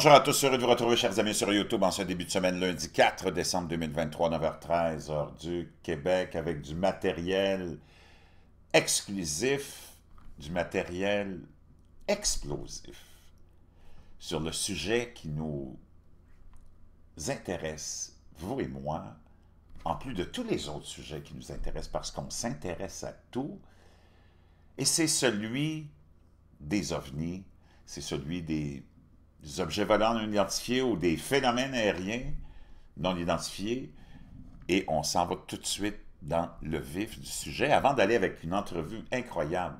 Bonjour à tous, heureux de vous retrouver, chers amis, sur YouTube en ce début de semaine, lundi 4 décembre 2023, 9h13, heure du Québec, avec du matériel exclusif, du matériel explosif sur le sujet qui nous intéresse, vous et moi, en plus de tous les autres sujets qui nous intéressent, parce qu'on s'intéresse à tout, et c'est celui des ovnis, c'est celui des des objets volants non identifiés ou des phénomènes aériens non identifiés. Et on s'en va tout de suite dans le vif du sujet avant d'aller avec une entrevue incroyable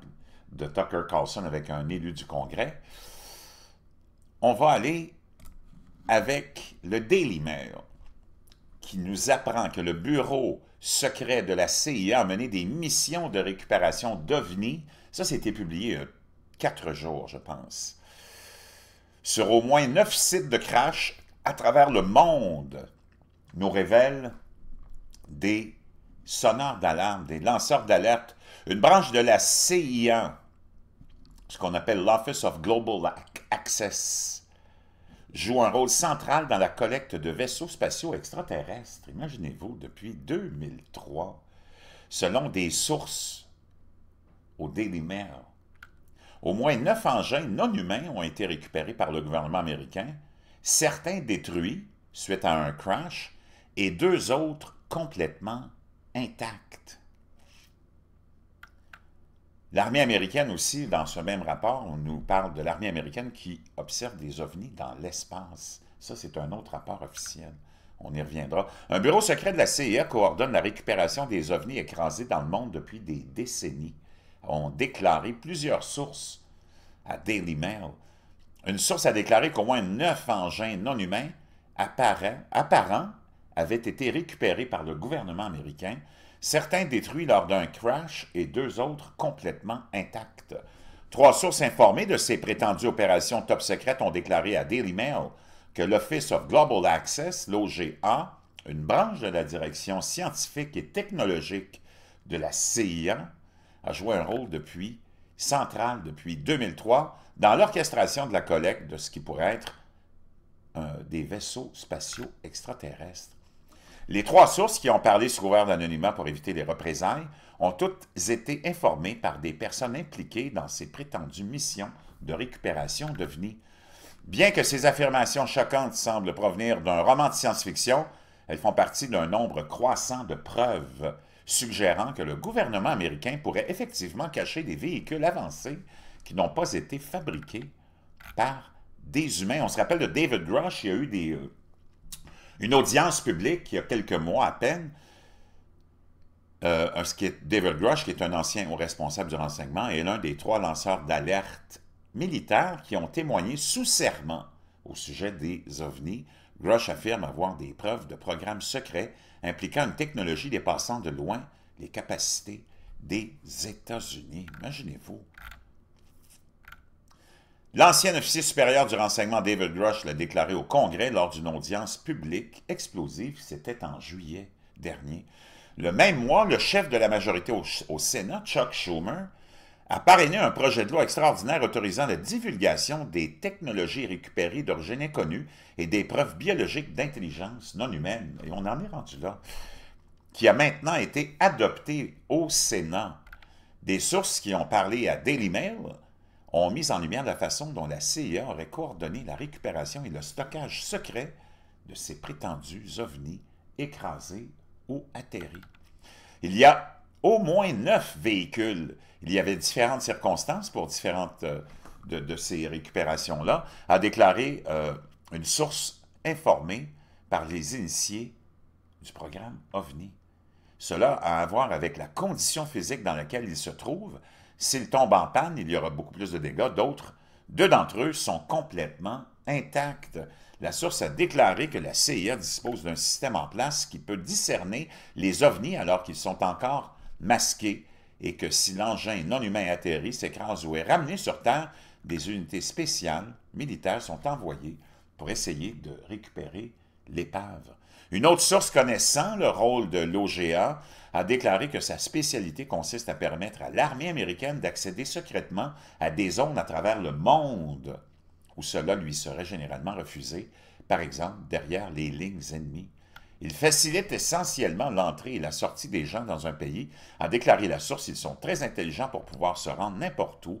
de Tucker Carlson avec un élu du Congrès. On va aller avec le Daily Mail qui nous apprend que le bureau secret de la CIA a mené des missions de récupération d'OVNI. Ça, c'était publié il y a quatre jours, je pense sur au moins neuf sites de crash à travers le monde nous révèle des sonneurs d'alarme, des lanceurs d'alerte, une branche de la CIA, ce qu'on appelle l'Office of Global Access, joue un rôle central dans la collecte de vaisseaux spatiaux extraterrestres, imaginez-vous, depuis 2003, selon des sources au Daily Mail. Au moins neuf engins non humains ont été récupérés par le gouvernement américain, certains détruits suite à un crash et deux autres complètement intacts. L'armée américaine aussi, dans ce même rapport, on nous parle de l'armée américaine qui observe des ovnis dans l'espace. Ça, c'est un autre rapport officiel. On y reviendra. Un bureau secret de la CIA coordonne la récupération des ovnis écrasés dans le monde depuis des décennies ont déclaré plusieurs sources à Daily Mail. Une source a déclaré qu'au moins neuf engins non humains apparents, avaient été récupérés par le gouvernement américain, certains détruits lors d'un crash et deux autres complètement intacts. Trois sources informées de ces prétendues opérations top secrètes ont déclaré à Daily Mail que l'Office of Global Access, l'OGA, une branche de la direction scientifique et technologique de la CIA, a joué un rôle depuis, central depuis 2003 dans l'orchestration de la collecte de ce qui pourrait être euh, des vaisseaux spatiaux extraterrestres. Les trois sources qui ont parlé sous couvert d'anonymat pour éviter les représailles ont toutes été informées par des personnes impliquées dans ces prétendues missions de récupération d'OVNI. Bien que ces affirmations choquantes semblent provenir d'un roman de science-fiction, elles font partie d'un nombre croissant de preuves suggérant que le gouvernement américain pourrait effectivement cacher des véhicules avancés qui n'ont pas été fabriqués par des humains. On se rappelle de David Grush, il y a eu euh, une audience publique il y a quelques mois à peine. Euh, David Grush, qui est un ancien haut responsable du renseignement, est l'un des trois lanceurs d'alerte militaires qui ont témoigné sous serment au sujet des ovnis Grush affirme avoir des preuves de programmes secrets impliquant une technologie dépassant de loin les capacités des États-Unis. Imaginez-vous. L'ancien officier supérieur du renseignement David Grush l'a déclaré au Congrès lors d'une audience publique explosive, c'était en juillet dernier. Le même mois, le chef de la majorité au Sénat, Chuck Schumer, a parrainé un projet de loi extraordinaire autorisant la divulgation des technologies récupérées d'origine inconnue et des preuves biologiques d'intelligence non humaine. Et on en est rendu là. Qui a maintenant été adopté au Sénat. Des sources qui ont parlé à Daily Mail ont mis en lumière la façon dont la CIA aurait coordonné la récupération et le stockage secret de ces prétendus ovnis écrasés ou atterris. Il y a au moins neuf véhicules. Il y avait différentes circonstances pour différentes euh, de, ces récupérations-là, a déclaré euh, une source informée par les initiés du programme OVNI. Cela a à voir avec la condition physique dans laquelle ils se trouvent. S'ils tombent en panne, il y aura beaucoup plus de dégâts. D'autres, deux d'entre eux sont complètement intacts. La source a déclaré que la CIA dispose d'un système en place qui peut discerner les ovnis alors qu'ils sont encore masqué, et que si l'engin non humain atterrit, s'écrase ou est ramené sur Terre, des unités spéciales militaires sont envoyées pour essayer de récupérer l'épave. Une autre source connaissant le rôle de l'OGA a déclaré que sa spécialité consiste à permettre à l'armée américaine d'accéder secrètement à des zones à travers le monde où cela lui serait généralement refusé, par exemple derrière les lignes ennemies. Ils facilitent essentiellement l'entrée et la sortie des gens dans un pays. A déclaré la source, ils sont très intelligents pour pouvoir se rendre n'importe où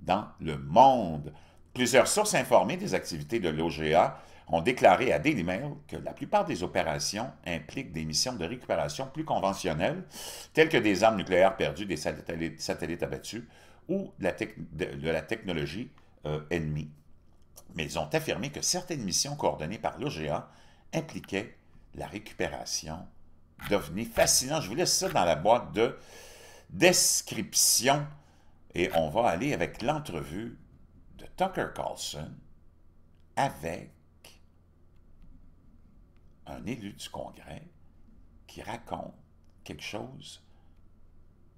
dans le monde. Plusieurs sources informées des activités de l'OGA ont déclaré à Daily Mail que la plupart des opérations impliquent des missions de récupération plus conventionnelles, telles que des armes nucléaires perdues, des satellites, abattus ou de la, technologie euh, ennemie. Mais ils ont affirmé que certaines missions coordonnées par l'OGA impliquaient la récupération devenait fascinant. Je vous laisse ça dans la boîte de description et on va aller avec l'entrevue de Tucker Carlson avec un élu du Congrès qui raconte quelque chose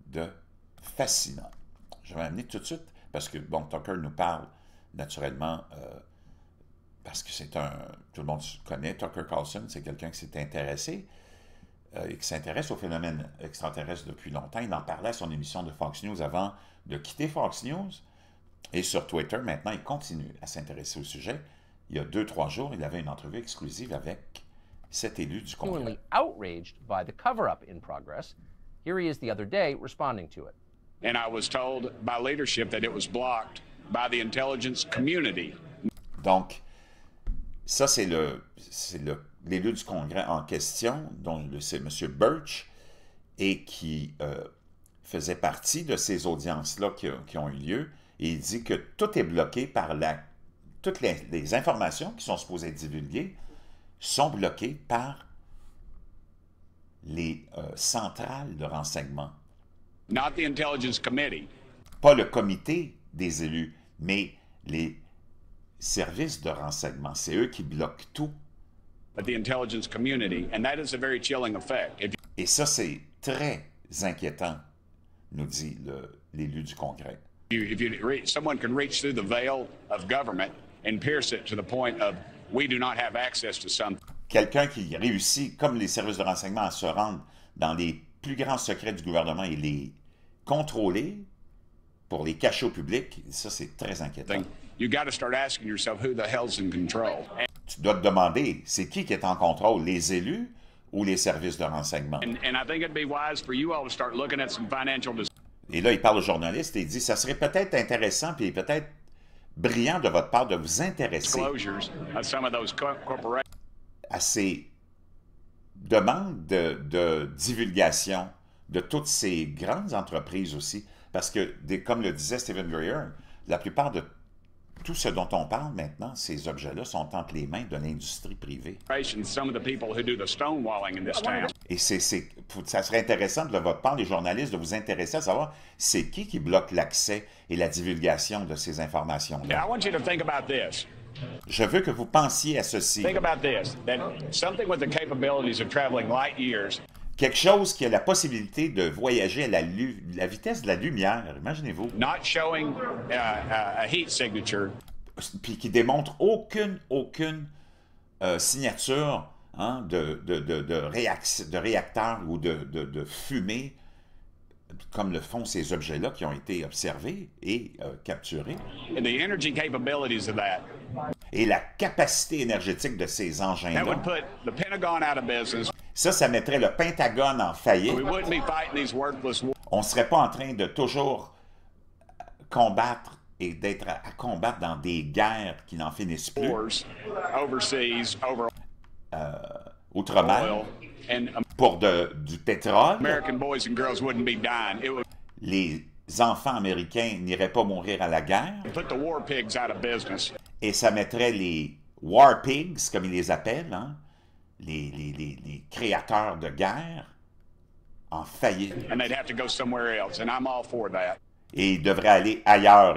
de fascinant. Je vais amener tout de suite, parce que, bon, Tucker nous parle naturellement euh, parce que c'est un. Tout le monde se connaît Tucker Carlson, c'est quelqu'un qui s'est intéressé euh, et qui s'intéresse au phénomène extraterrestre depuis longtemps. Il en parlait à son émission de Fox News avant de quitter Fox News. Et sur Twitter, maintenant, il continue à s'intéresser au sujet. Il y a deux, trois jours, il avait une entrevue exclusive avec cet élu du Congrès. cover progress, community. Donc, ça, c'est le, le, l'élu du Congrès en question, dont c'est M. Birch, et qui euh, faisait partie de ces audiences-là qui, ont eu lieu. Et il dit que tout est bloqué par la... Toutes les, informations qui sont supposées divulguées sont bloquées par les euh, centrales de renseignement. Pas le comité des élus, mais les services de renseignement. C'est eux qui bloquent tout. Et ça, c'est très inquiétant, nous dit l'élu du Congrès. Quelqu'un qui réussit, comme les services de renseignement, à se rendre dans les plus grands secrets du gouvernement et les contrôler pour les cacher au public, ça, c'est très inquiétant. Tu dois te demander, c'est qui qui est en contrôle, les élus ou les services de renseignement? et là, il parle aux journalistes et il dit, ça serait peut-être intéressant, puis peut-être brillant de votre part de vous intéresser à ces demandes de, divulgation de toutes ces grandes entreprises aussi, parce que, comme le disait Stephen Greer, la plupart de tout ce dont on parle maintenant, ces objets-là sont entre les mains de l'industrie privée. Et ça serait intéressant de votre part, les journalistes, de vous intéresser à savoir c'est qui qui bloque l'accès et la divulgation de ces informations-là. Je veux que vous pensiez à ceci quelque chose qui a la possibilité de voyager à la, vitesse de la lumière, imaginez-vous. Not uh, uh, Puis qui démontre aucune, aucune euh, signature hein, de, de, réacteur ou de, fumée, comme le font ces objets-là qui ont été observés et euh, capturés. et la capacité énergétique de ces engins-là. Ça, ça mettrait le Pentagone en faillite. On ne serait pas en train de toujours combattre et d'être à, combattre dans des guerres qui n'en finissent plus. Euh, outre-mer, pour du pétrole, les enfants américains n'iraient pas mourir à la guerre. Et ça mettrait les war pigs, comme ils les appellent, hein, les, les, les, les créateurs de guerre en faillite. Et ils devraient aller ailleurs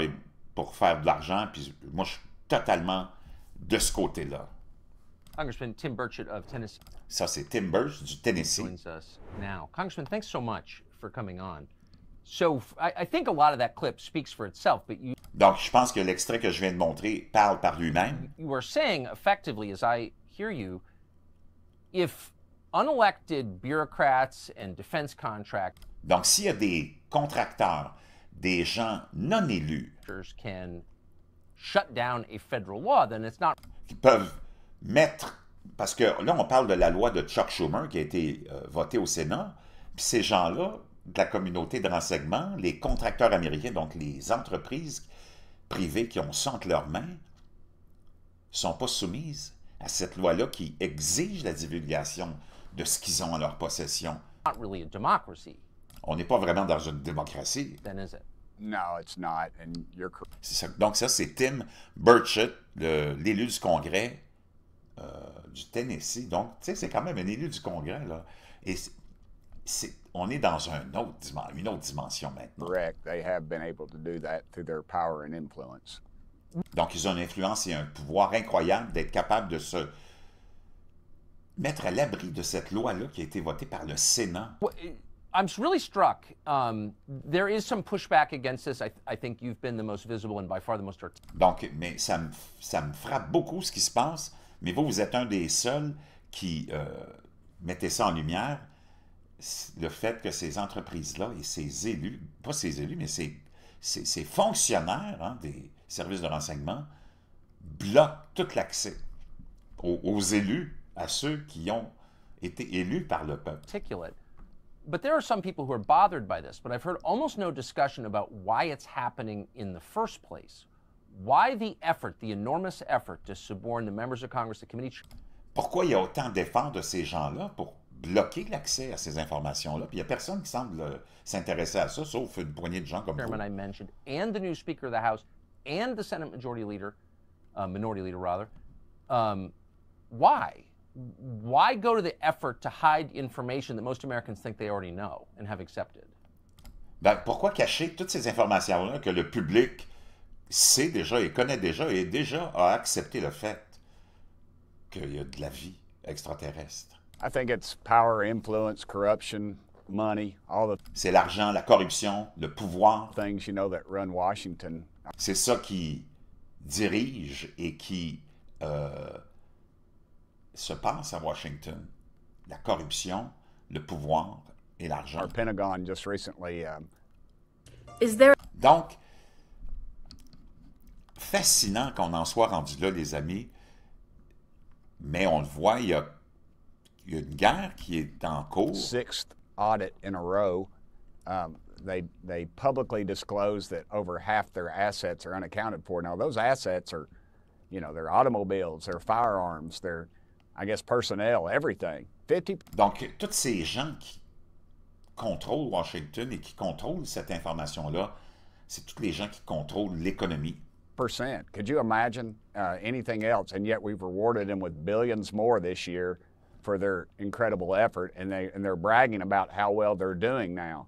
pour faire de l'argent. Puis moi, je suis totalement de ce côté-là. Congressman Tim Burchett of Tennessee. Ça, c'est Tim Burch du Tennessee. Joins us now. Congressman, thanks so much for coming on. So, I, I think a lot of that clip speaks for itself, but you... Donc, je pense que l'extrait que je viens de montrer parle par lui-même. You are saying, effectively, as I hear you, If Donc, s'il y a des contracteurs, des gens non élus qui peuvent mettre, parce que là, on parle de la loi de Chuck Schumer qui a été euh, votée au Sénat, puis ces gens-là, de la communauté de renseignement, les contracteurs américains, donc les entreprises privées qui ont ça leurs mains, sont pas soumises à cette loi-là qui exige la divulgation de ce qu'ils ont en leur possession. On n'est pas vraiment dans une démocratie. Donc ça, c'est Tim Burchett, l'élu du Congrès euh, du Tennessee. Donc, tu sais, c'est quand même un élu du Congrès, là. Et on est dans un autre, une autre dimension maintenant. Correct. influence. Donc, ils ont une influence et un pouvoir incroyable d'être capable de se mettre à l'abri de cette loi-là qui a été votée par le Sénat. I'm really struck. Um, there is some pushback against this. I, think you've been the most visible and by far the most. Donc, mais ça me, frappe beaucoup ce qui se passe. Mais vous, vous êtes un des seuls qui euh, mettez ça en lumière. Le fait que ces entreprises-là et ces élus, pas ces élus, mais ces, ces, fonctionnaires hein, des, services de renseignement bloquent tout l'accès aux, élus, à ceux qui ont été élus par le peuple. Pourquoi il y a autant d'efforts de ces gens-là pour bloquer l'accès à ces informations-là? il n'y a personne qui semble euh, s'intéresser à ça, sauf une poignée de gens comme vous and the Senate Majority Leader, uh, Minority Leader rather. Um, why? Why go to the effort to hide information that most Americans think they already know and have accepted? Ben, pourquoi cacher toutes ces informations-là que le public sait déjà et connaît déjà et déjà a accepté le fait qu'il y a de la vie extraterrestre? I think it's power, influence, corruption, money, all the... C'est l'argent, la corruption, le pouvoir. Things you know that run Washington c'est ça qui dirige et qui euh, se passe à Washington. La corruption, le pouvoir et l'argent. Um, Donc, fascinant qu'on en soit rendu là, les amis, mais on le voit, il y a, une guerre qui est en cours. Um, they they publicly disclose that over half their assets are unaccounted for. Now those assets are, you know, their automobiles, their firearms, their, I guess, personnel, everything. 50. Donc toutes ces gens qui contrôlent Washington et qui contrôlent cette information là, c'est toutes les gens qui contrôlent l'économie. Percent. Could you imagine uh, anything else? And yet we've rewarded them with billions more this year for their incredible effort, and they and they're bragging about how well they're doing now.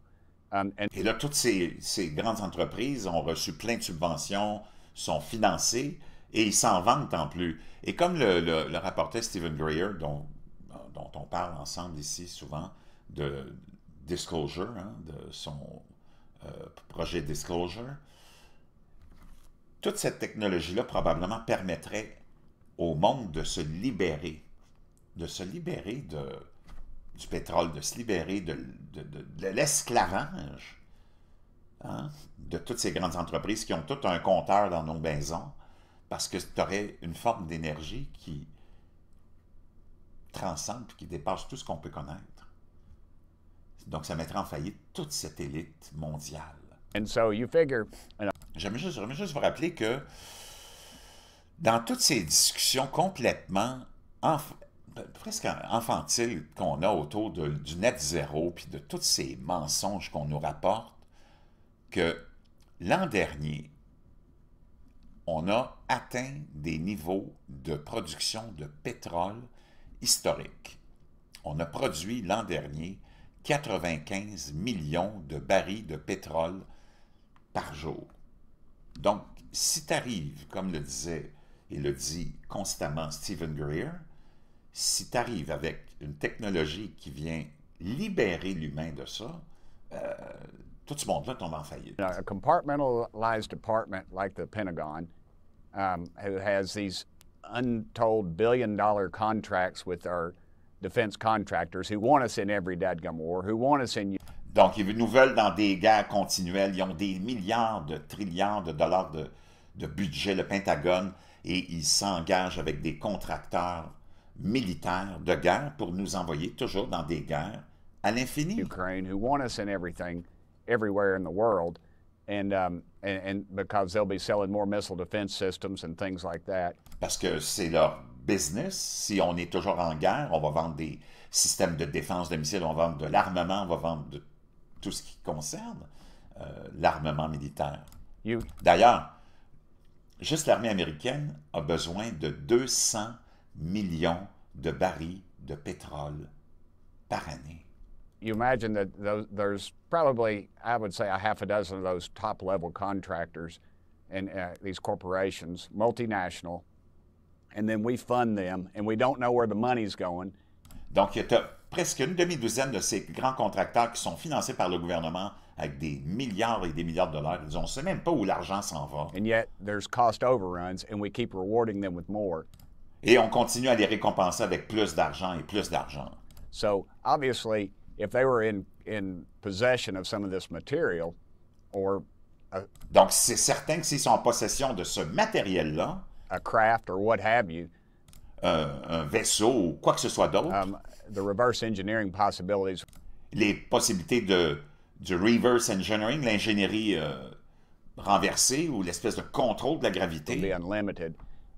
Um, et là, toutes ces, grandes entreprises ont reçu plein de subventions, sont financées et ils s'en vendent en plus. Et comme le, le, rapportait Stephen Greer, dont, dont, on parle ensemble ici souvent, de Disclosure, hein, de son euh, projet Disclosure, toute cette technologie-là probablement permettrait au monde de se libérer, de se libérer de, du pétrole, de se libérer de, de, l'esclavage hein, de toutes ces grandes entreprises qui ont tout un compteur dans nos maisons, parce que tu aurais une forme d'énergie qui transcende, qui dépasse tout ce qu'on peut connaître. Donc, ça mettrait en faillite toute cette élite mondiale. so J'aimerais juste, juste vous rappeler que dans toutes ces discussions complètement presque infantile qu'on a autour du net zéro, puis de tous ces mensonges qu'on nous rapporte, que l'an dernier, on a atteint des niveaux de production de pétrole historiques. On a produit l'an dernier 95 millions de barils de pétrole par jour. Donc, si tu arrives, comme le disait et le dit constamment Stephen Greer, si tu arrives avec une technologie qui vient libérer l'humain de ça, euh, tout ce monde-là tombe en faillite. Donc, ils nous veulent dans des guerres continuelles. Ils ont des milliards de trillions de dollars de, de budget, le Pentagone, et ils s'engagent avec des contracteurs militaire de guerre pour nous envoyer toujours dans des guerres à l'infini. Parce que c'est leur business. Si on est toujours en guerre, on va vendre des systèmes de défense de missiles, on va vendre de l'armement, on va vendre de tout ce qui concerne euh, l'armement militaire. D'ailleurs, juste l'armée américaine a besoin de 200 millions de barils de pétrole par année. You imagine that those, there's probably, I would say, a half a dozen of those top level contractors and uh, these corporations, multinational, and then we fund them and we don't know where the money's going. Donc, il y a presque une demi-douzaine de ces grands contracteurs qui sont financés par le gouvernement avec des milliards et des milliards de dollars. Ils ne sait même pas où l'argent s'en va. And yet, there's cost overruns and we keep rewarding them with more. Et on continue à les récompenser avec plus d'argent et plus d'argent. donc c'est certain que s'ils sont en possession de ce matériel-là, euh, un, vaisseau ou quoi que ce soit d'autre, um, les possibilités de du reverse engineering, l'ingénierie euh, renversée ou l'espèce de contrôle de la gravité,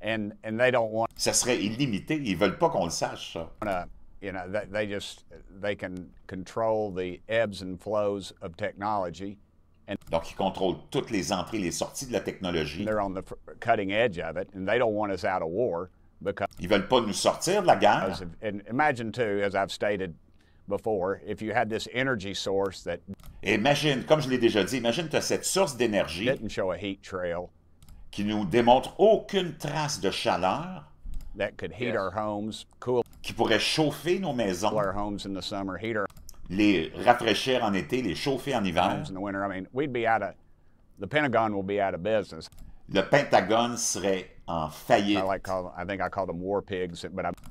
And, and they don't want... Ça serait illimité. Ils veulent pas qu'on le sache, ça. Uh, you know, they, they just, they can control the ebbs and flows of technology. And Donc, ils contrôlent toutes les entrées et les sorties de la technologie. They're on the cutting edge of it, and they don't want us out of war. Because ils veulent pas nous sortir de la guerre. Of, and imagine too, as I've stated before, if you had this energy source that... Imagine, comme je l'ai déjà dit, imagine tu as cette source d'énergie... Didn't show a heat trail qui nous démontre aucune trace de chaleur qui pourrait chauffer nos maisons, les rafraîchir en été, les chauffer en hiver. Le Pentagone serait en faillite.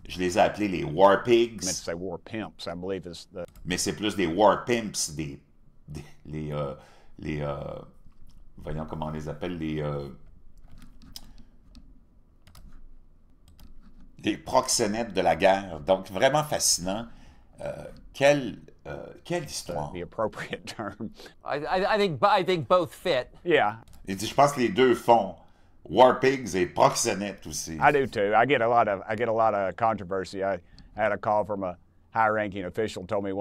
Je les ai appelés les war pigs. Mais c'est plus des war pimps, des, les, euh, euh, voyons comment on les appelle, les euh, des proxénètes de la guerre. Donc, vraiment fascinant. Euh, quelle, euh, quelle histoire. The appropriate term. I, I, think, I think both fit. Yeah. Il dit, je pense que les deux font. War Pigs et proxénètes aussi. I do too. I get a lot of, I get a lot of controversy. I, had a call from a high-ranking official told me...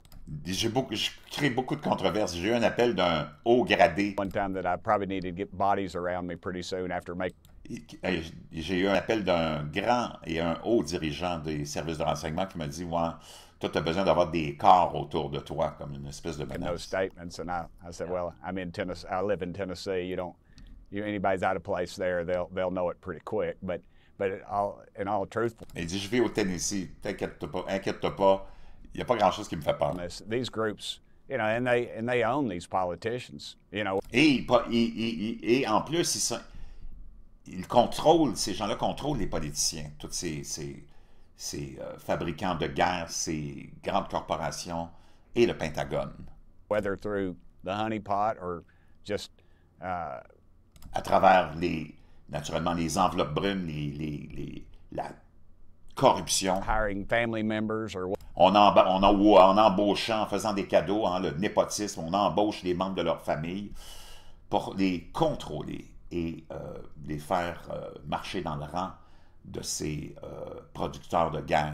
J'ai beaucoup, je crée beaucoup de controverses. J'ai eu un appel d'un haut gradé. One time that I probably needed to get bodies around me pretty soon after making j'ai eu un appel d'un grand et un haut dirigeant des services de renseignement qui m'a dit ouais, toi, tu as besoin d'avoir des corps autour de toi, comme une espèce de menace. those statements, and I, I said, well, I'm in Tennessee, I live in Tennessee. You don't, you, anybody's out of place there, they'll, they'll know it pretty quick. But, but all, in all truthfulness, il dit, je vis au Tennessee, t'inquiète pas, inquiète pas, il n'y a pas grand-chose qui me fait peur. This, these groups, you know, and they, and they own these politicians, you know. Et, et, et, et en plus, ils sont ils contrôlent, ces gens-là contrôlent les politiciens, tous ces, euh, fabricants de guerre, ces grandes corporations et le Pentagone. Uh, à travers les, naturellement, les enveloppes brunes, la corruption. on, en, on, on embauchant, en faisant des cadeaux, hein, le népotisme, on embauche les membres de leur famille pour les contrôler et euh, les faire euh, marcher dans le rang de ces euh, producteurs de gaz.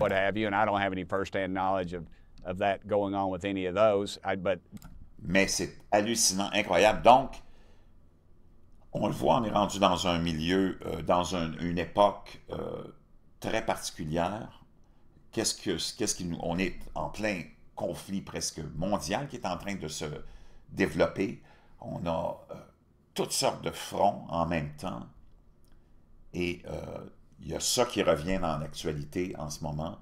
Mais c'est hallucinant, incroyable. Donc, on le voit, on est rendu dans un milieu, dans une époque très particulière. Qu'est-ce que, qu'est-ce nous, on est en plein conflit presque mondial qui est en train de se développer. On a toutes sortes de fronts en même temps. Et il euh, y a ça qui revient dans l'actualité en ce moment.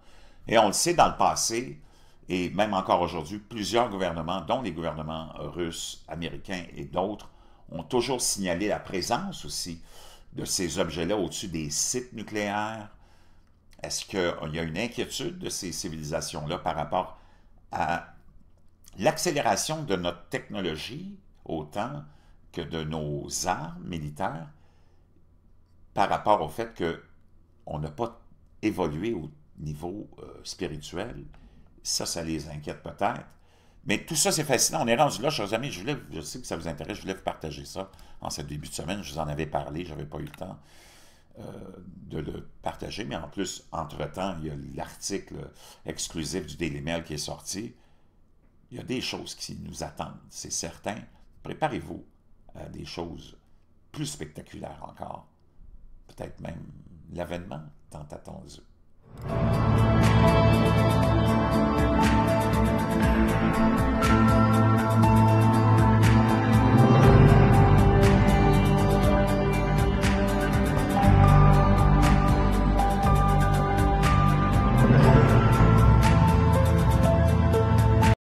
Et on le sait dans le passé, et même encore aujourd'hui, plusieurs gouvernements, dont les gouvernements russes, américains et d'autres, ont toujours signalé la présence aussi de ces objets-là au-dessus des sites nucléaires. Est-ce qu'il y a une inquiétude de ces civilisations-là par rapport à l'accélération de notre technologie, autant de nos armes militaires par rapport au fait qu'on n'a pas évolué au niveau euh, spirituel. Ça, ça les inquiète peut-être. Mais tout ça, c'est fascinant. On est rendu là, chers amis. Je, sais que ça vous intéresse. Je voulais vous partager ça en ce début de semaine. Je vous en avais parlé. Je n'avais pas eu le temps euh, de le partager. Mais en plus, entre-temps, il y a l'article exclusif du Daily Mail qui est sorti. Il y a des choses qui nous attendent, c'est certain. Préparez-vous. Euh, des choses plus spectaculaires encore. Peut-être même l'avènement tant attendu.